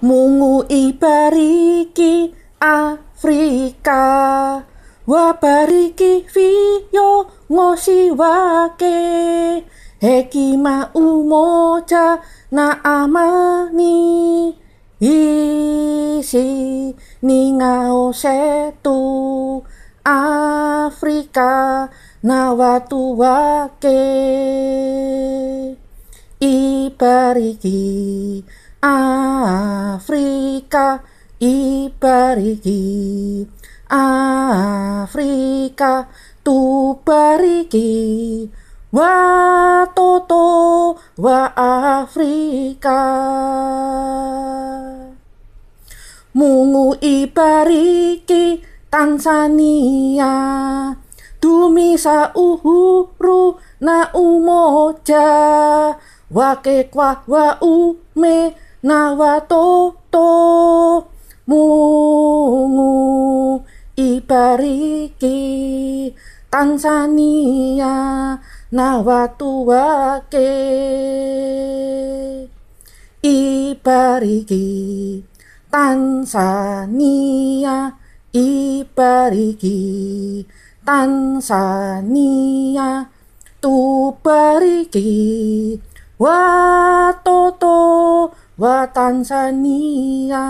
Mungu ibariki Afrika wabariki viyo heki hekima umoja na amani isi ningao setu Afrika na watu wake ibariki Afrika ibariki Afrika tubariki wa toto wa Afrika Mungu ibariki Tanzania dumisa uhuru na umoja wake kwa ume Nawa mungu ibariki Tanzania tuake ibariki Tanzania ibariki Tanzania tu pariki wa wa Tanzania